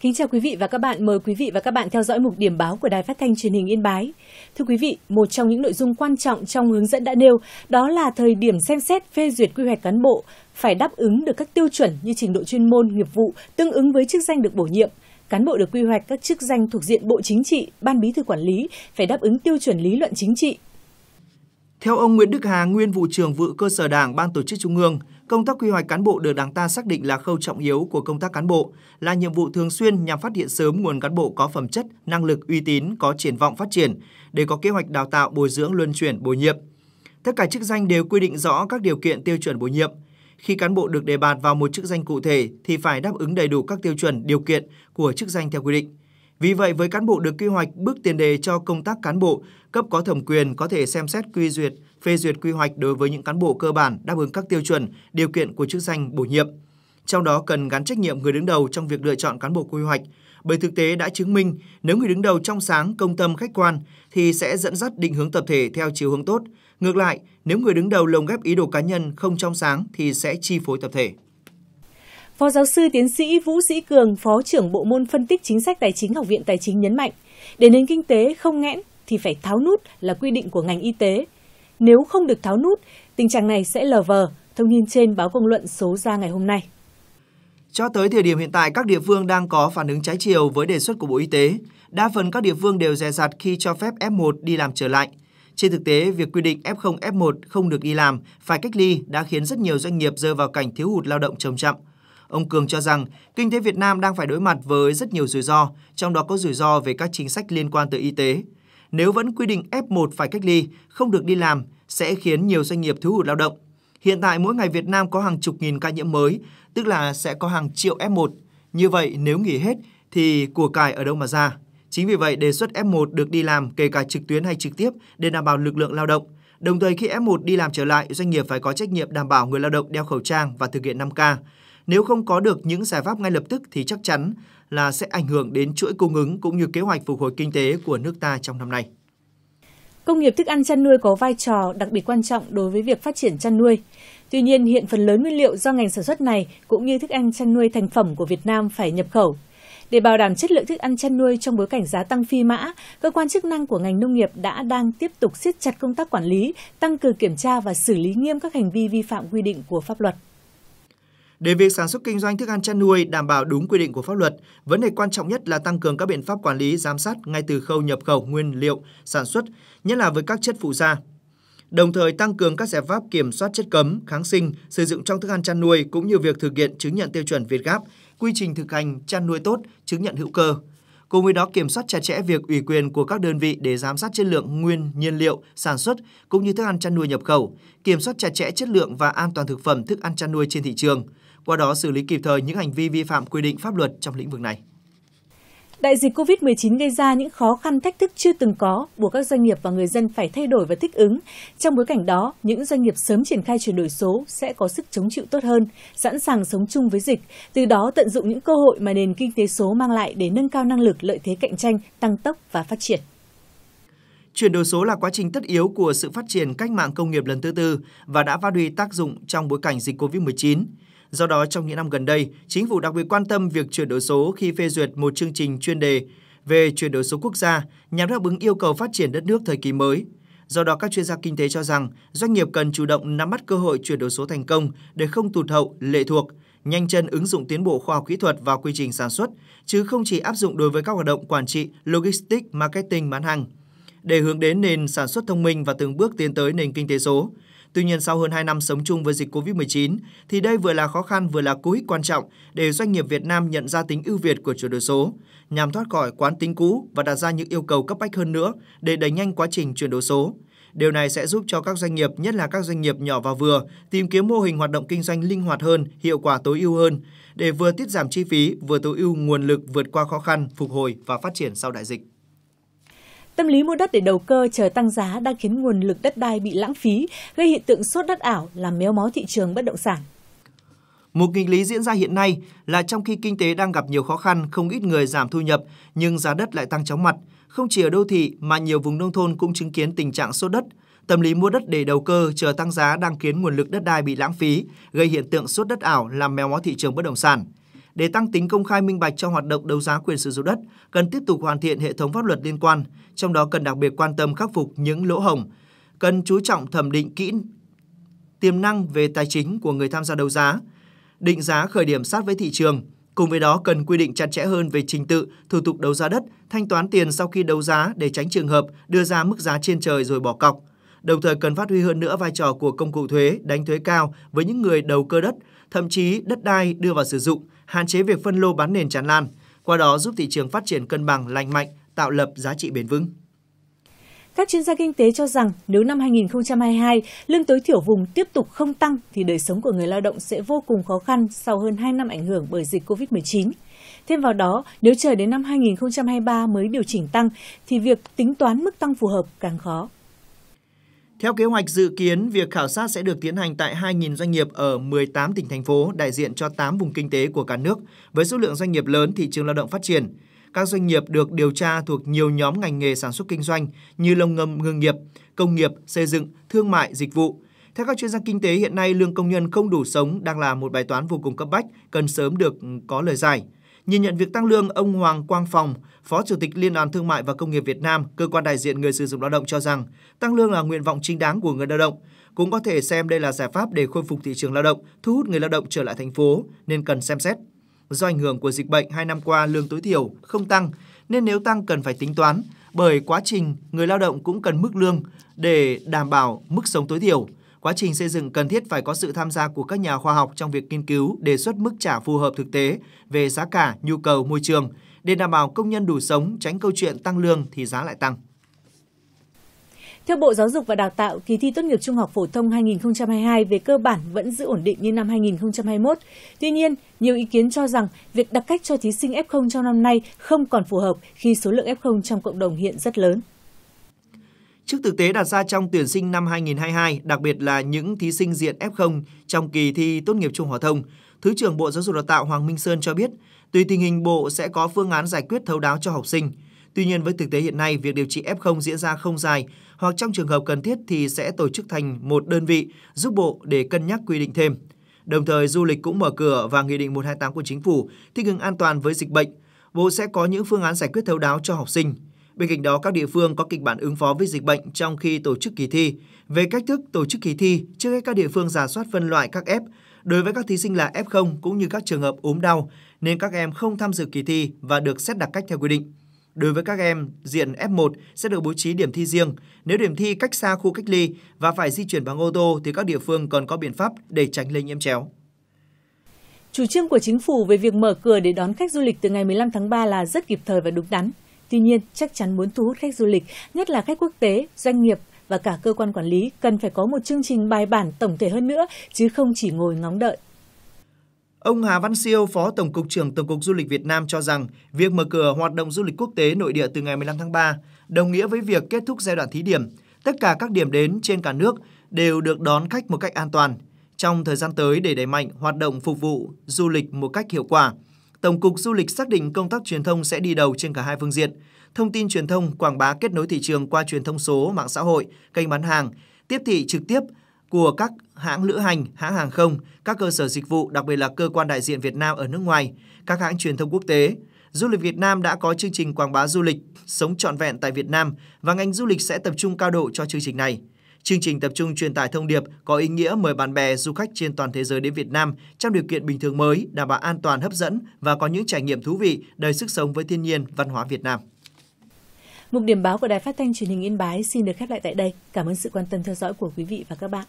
Kính chào quý vị và các bạn, mời quý vị và các bạn theo dõi mục điểm báo của Đài Phát thanh Truyền hình Yên Bái. Thưa quý vị, một trong những nội dung quan trọng trong hướng dẫn đã nêu đó là thời điểm xem xét phê duyệt quy hoạch cán bộ phải đáp ứng được các tiêu chuẩn như trình độ chuyên môn, nghiệp vụ tương ứng với chức danh được bổ nhiệm. Cán bộ được quy hoạch các chức danh thuộc diện Bộ Chính trị, Ban Bí thư quản lý phải đáp ứng tiêu chuẩn lý luận chính trị. Theo ông Nguyễn Đức Hà, nguyên vụ trưởng vụ cơ sở Đảng Ban Tổ chức Trung ương, Công tác quy hoạch cán bộ được Đảng ta xác định là khâu trọng yếu của công tác cán bộ, là nhiệm vụ thường xuyên nhằm phát hiện sớm nguồn cán bộ có phẩm chất, năng lực, uy tín, có triển vọng phát triển để có kế hoạch đào tạo, bồi dưỡng, luân chuyển, bổ nhiệm. Tất cả chức danh đều quy định rõ các điều kiện tiêu chuẩn bổ nhiệm. Khi cán bộ được đề bạt vào một chức danh cụ thể thì phải đáp ứng đầy đủ các tiêu chuẩn, điều kiện của chức danh theo quy định. Vì vậy, với cán bộ được quy hoạch, bước tiền đề cho công tác cán bộ, cấp có thẩm quyền có thể xem xét quy duyệt phê duyệt quy hoạch đối với những cán bộ cơ bản đáp ứng các tiêu chuẩn, điều kiện của chức danh bổ nhiệm. Trong đó cần gắn trách nhiệm người đứng đầu trong việc lựa chọn cán bộ quy hoạch, bởi thực tế đã chứng minh nếu người đứng đầu trong sáng, công tâm, khách quan thì sẽ dẫn dắt định hướng tập thể theo chiều hướng tốt. Ngược lại, nếu người đứng đầu lồng ghép ý đồ cá nhân không trong sáng thì sẽ chi phối tập thể. Phó giáo sư tiến sĩ Vũ Sĩ Cường, Phó trưởng Bộ môn Phân tích Chính sách Tài chính Học viện Tài chính nhấn mạnh, để nền kinh tế không nghẽn thì phải tháo nút là quy định của ngành y tế, nếu không được tháo nút, tình trạng này sẽ lờ vờ, thông tin trên báo công luận số ra ngày hôm nay. Cho tới thời điểm hiện tại, các địa phương đang có phản ứng trái chiều với đề xuất của Bộ Y tế. Đa phần các địa phương đều dè dặt khi cho phép F1 đi làm trở lại. Trên thực tế, việc quy định F0, F1 không được đi làm, phải cách ly đã khiến rất nhiều doanh nghiệp rơi vào cảnh thiếu hụt lao động trầm trọng. Ông Cường cho rằng, kinh tế Việt Nam đang phải đối mặt với rất nhiều rủi ro, trong đó có rủi ro về các chính sách liên quan tới y tế nếu vẫn quy định F1 phải cách ly, không được đi làm sẽ khiến nhiều doanh nghiệp thiếu hụt lao động. Hiện tại mỗi ngày Việt Nam có hàng chục nghìn ca nhiễm mới, tức là sẽ có hàng triệu F1. Như vậy nếu nghỉ hết thì của cải ở đâu mà ra? Chính vì vậy đề xuất F1 được đi làm kể cả trực tuyến hay trực tiếp để đảm bảo lực lượng lao động. Đồng thời khi F1 đi làm trở lại, doanh nghiệp phải có trách nhiệm đảm bảo người lao động đeo khẩu trang và thực hiện 5K. Nếu không có được những giải pháp ngay lập tức thì chắc chắn là sẽ ảnh hưởng đến chuỗi cung ứng cũng như kế hoạch phục hồi kinh tế của nước ta trong năm nay. Công nghiệp thức ăn chăn nuôi có vai trò đặc biệt quan trọng đối với việc phát triển chăn nuôi. Tuy nhiên, hiện phần lớn nguyên liệu do ngành sản xuất này cũng như thức ăn chăn nuôi thành phẩm của Việt Nam phải nhập khẩu. Để bảo đảm chất lượng thức ăn chăn nuôi trong bối cảnh giá tăng phi mã, cơ quan chức năng của ngành nông nghiệp đã đang tiếp tục siết chặt công tác quản lý, tăng cường kiểm tra và xử lý nghiêm các hành vi vi phạm quy định của pháp luật. Để việc sản xuất kinh doanh thức ăn chăn nuôi đảm bảo đúng quy định của pháp luật, vấn đề quan trọng nhất là tăng cường các biện pháp quản lý giám sát ngay từ khâu nhập khẩu nguyên liệu sản xuất, nhất là với các chất phụ gia. Đồng thời tăng cường các giải pháp kiểm soát chất cấm, kháng sinh sử dụng trong thức ăn chăn nuôi cũng như việc thực hiện chứng nhận tiêu chuẩn Việt Gáp, quy trình thực hành chăn nuôi tốt, chứng nhận hữu cơ. Cùng với đó kiểm soát chặt chẽ việc ủy quyền của các đơn vị để giám sát chất lượng nguyên nhiên liệu sản xuất cũng như thức ăn chăn nuôi nhập khẩu, kiểm soát chặt chẽ chất lượng và an toàn thực phẩm thức ăn chăn nuôi trên thị trường, qua đó xử lý kịp thời những hành vi vi phạm quy định pháp luật trong lĩnh vực này. Đại dịch COVID-19 gây ra những khó khăn thách thức chưa từng có, buộc các doanh nghiệp và người dân phải thay đổi và thích ứng. Trong bối cảnh đó, những doanh nghiệp sớm triển khai chuyển đổi số sẽ có sức chống chịu tốt hơn, sẵn sàng sống chung với dịch, từ đó tận dụng những cơ hội mà nền kinh tế số mang lại để nâng cao năng lực lợi thế cạnh tranh, tăng tốc và phát triển. Chuyển đổi số là quá trình tất yếu của sự phát triển cách mạng công nghiệp lần thứ tư và đã phát huy tác dụng trong bối cảnh dịch COVID-19. Do đó, trong những năm gần đây, chính phủ đặc biệt quan tâm việc chuyển đổi số khi phê duyệt một chương trình chuyên đề về chuyển đổi số quốc gia nhằm đáp ứng yêu cầu phát triển đất nước thời kỳ mới. Do đó, các chuyên gia kinh tế cho rằng doanh nghiệp cần chủ động nắm bắt cơ hội chuyển đổi số thành công để không tụt hậu, lệ thuộc, nhanh chân ứng dụng tiến bộ khoa học kỹ thuật vào quy trình sản xuất, chứ không chỉ áp dụng đối với các hoạt động quản trị, logistics, marketing, bán hàng. Để hướng đến nền sản xuất thông minh và từng bước tiến tới nền kinh tế số, Tuy nhiên, sau hơn 2 năm sống chung với dịch COVID-19, thì đây vừa là khó khăn vừa là cú hích quan trọng để doanh nghiệp Việt Nam nhận ra tính ưu việt của chuyển đổi số, nhằm thoát khỏi quán tính cũ và đặt ra những yêu cầu cấp bách hơn nữa để đẩy nhanh quá trình chuyển đổi số. Điều này sẽ giúp cho các doanh nghiệp, nhất là các doanh nghiệp nhỏ và vừa, tìm kiếm mô hình hoạt động kinh doanh linh hoạt hơn, hiệu quả tối ưu hơn, để vừa tiết giảm chi phí, vừa tối ưu nguồn lực vượt qua khó khăn, phục hồi và phát triển sau đại dịch. Tâm lý mua đất để đầu cơ chờ tăng giá đang khiến nguồn lực đất đai bị lãng phí, gây hiện tượng sốt đất ảo làm méo mó thị trường bất động sản. Một nghịch lý diễn ra hiện nay là trong khi kinh tế đang gặp nhiều khó khăn, không ít người giảm thu nhập nhưng giá đất lại tăng chóng mặt. Không chỉ ở đô thị mà nhiều vùng nông thôn cũng chứng kiến tình trạng sốt đất. Tâm lý mua đất để đầu cơ chờ tăng giá đang khiến nguồn lực đất đai bị lãng phí, gây hiện tượng sốt đất ảo làm méo mó thị trường bất động sản. Để tăng tính công khai minh bạch trong hoạt động đấu giá quyền sử dụng đất, cần tiếp tục hoàn thiện hệ thống pháp luật liên quan, trong đó cần đặc biệt quan tâm khắc phục những lỗ hổng, cần chú trọng thẩm định kỹ tiềm năng về tài chính của người tham gia đấu giá, định giá khởi điểm sát với thị trường. Cùng với đó cần quy định chặt chẽ hơn về trình tự, thủ tục đấu giá đất, thanh toán tiền sau khi đấu giá để tránh trường hợp đưa ra mức giá trên trời rồi bỏ cọc. Đồng thời cần phát huy hơn nữa vai trò của công cụ thuế đánh thuế cao với những người đầu cơ đất, thậm chí đất đai đưa vào sử dụng – hạn chế việc phân lô bán nền tràn lan, qua đó giúp thị trường phát triển cân bằng, lành mạnh, tạo lập giá trị bền vững. Các chuyên gia kinh tế cho rằng nếu năm 2022 lương tối thiểu vùng tiếp tục không tăng thì đời sống của người lao động sẽ vô cùng khó khăn sau hơn 2 năm ảnh hưởng bởi dịch Covid-19. Thêm vào đó, nếu chờ đến năm 2023 mới điều chỉnh tăng thì việc tính toán mức tăng phù hợp càng khó. Theo kế hoạch dự kiến, việc khảo sát sẽ được tiến hành tại 2.000 doanh nghiệp ở 18 tỉnh thành phố đại diện cho 8 vùng kinh tế của cả nước với số lượng doanh nghiệp lớn thị trường lao động phát triển. Các doanh nghiệp được điều tra thuộc nhiều nhóm ngành nghề sản xuất kinh doanh như lông ngâm ngư nghiệp, công nghiệp, xây dựng, thương mại, dịch vụ. Theo các chuyên gia kinh tế, hiện nay lương công nhân không đủ sống đang là một bài toán vô cùng cấp bách, cần sớm được có lời giải. Nhìn nhận việc tăng lương, ông Hoàng Quang Phòng, Phó Chủ tịch Liên đoàn Thương mại và Công nghiệp Việt Nam, cơ quan đại diện người sử dụng lao động cho rằng, tăng lương là nguyện vọng chính đáng của người lao động, cũng có thể xem đây là giải pháp để khôi phục thị trường lao động, thu hút người lao động trở lại thành phố nên cần xem xét. Do ảnh hưởng của dịch bệnh hai năm qua lương tối thiểu không tăng nên nếu tăng cần phải tính toán bởi quá trình người lao động cũng cần mức lương để đảm bảo mức sống tối thiểu quá trình xây dựng cần thiết phải có sự tham gia của các nhà khoa học trong việc nghiên cứu, đề xuất mức trả phù hợp thực tế về giá cả, nhu cầu, môi trường để đảm bảo công nhân đủ sống, tránh câu chuyện tăng lương thì giá lại tăng. Theo Bộ Giáo dục và Đào tạo, kỳ thi tốt nghiệp trung học phổ thông 2022 về cơ bản vẫn giữ ổn định như năm 2021. Tuy nhiên, nhiều ý kiến cho rằng việc đặt cách cho thí sinh F0 trong năm nay không còn phù hợp khi số lượng F0 trong cộng đồng hiện rất lớn. Trước thực tế đặt ra trong tuyển sinh năm 2022, đặc biệt là những thí sinh diện F0 trong kỳ thi tốt nghiệp trung học thông, Thứ trưởng Bộ Giáo dục Đào tạo Hoàng Minh Sơn cho biết, tùy tình hình bộ sẽ có phương án giải quyết thấu đáo cho học sinh. Tuy nhiên với thực tế hiện nay, việc điều trị F0 diễn ra không dài hoặc trong trường hợp cần thiết thì sẽ tổ chức thành một đơn vị giúp bộ để cân nhắc quy định thêm. Đồng thời du lịch cũng mở cửa và nghị định 128 của chính phủ thích ứng an toàn với dịch bệnh. Bộ sẽ có những phương án giải quyết thấu đáo cho học sinh. Bên cạnh đó, các địa phương có kịch bản ứng phó với dịch bệnh trong khi tổ chức kỳ thi. Về cách thức tổ chức kỳ thi, trước hết các địa phương giả soát phân loại các F đối với các thí sinh là F0 cũng như các trường hợp ốm đau nên các em không tham dự kỳ thi và được xét đặc cách theo quy định. Đối với các em diện F1 sẽ được bố trí điểm thi riêng. Nếu điểm thi cách xa khu cách ly và phải di chuyển bằng ô tô thì các địa phương còn có biện pháp để tránh lây nhiễm chéo. Chủ trương của chính phủ về việc mở cửa để đón khách du lịch từ ngày 15 tháng 3 là rất kịp thời và đúng đắn. Tuy nhiên, chắc chắn muốn thu hút khách du lịch, nhất là khách quốc tế, doanh nghiệp và cả cơ quan quản lý cần phải có một chương trình bài bản tổng thể hơn nữa chứ không chỉ ngồi ngóng đợi. Ông Hà Văn Siêu, Phó Tổng cục trưởng Tổng cục Du lịch Việt Nam cho rằng, việc mở cửa hoạt động du lịch quốc tế nội địa từ ngày 15 tháng 3 đồng nghĩa với việc kết thúc giai đoạn thí điểm. Tất cả các điểm đến trên cả nước đều được đón khách một cách an toàn. Trong thời gian tới để đẩy mạnh hoạt động phục vụ du lịch một cách hiệu quả, Tổng cục Du lịch xác định công tác truyền thông sẽ đi đầu trên cả hai phương diện, thông tin truyền thông, quảng bá kết nối thị trường qua truyền thông số, mạng xã hội, kênh bán hàng, tiếp thị trực tiếp của các hãng lữ hành, hãng hàng không, các cơ sở dịch vụ, đặc biệt là cơ quan đại diện Việt Nam ở nước ngoài, các hãng truyền thông quốc tế. Du lịch Việt Nam đã có chương trình quảng bá du lịch sống trọn vẹn tại Việt Nam và ngành du lịch sẽ tập trung cao độ cho chương trình này. Chương trình tập trung truyền tải thông điệp có ý nghĩa mời bạn bè, du khách trên toàn thế giới đến Việt Nam trong điều kiện bình thường mới, đảm bảo an toàn, hấp dẫn và có những trải nghiệm thú vị, đầy sức sống với thiên nhiên, văn hóa Việt Nam. Mục điểm báo của Đài Phát thanh Truyền hình Yên Bái xin được khép lại tại đây. Cảm ơn sự quan tâm theo dõi của quý vị và các bạn.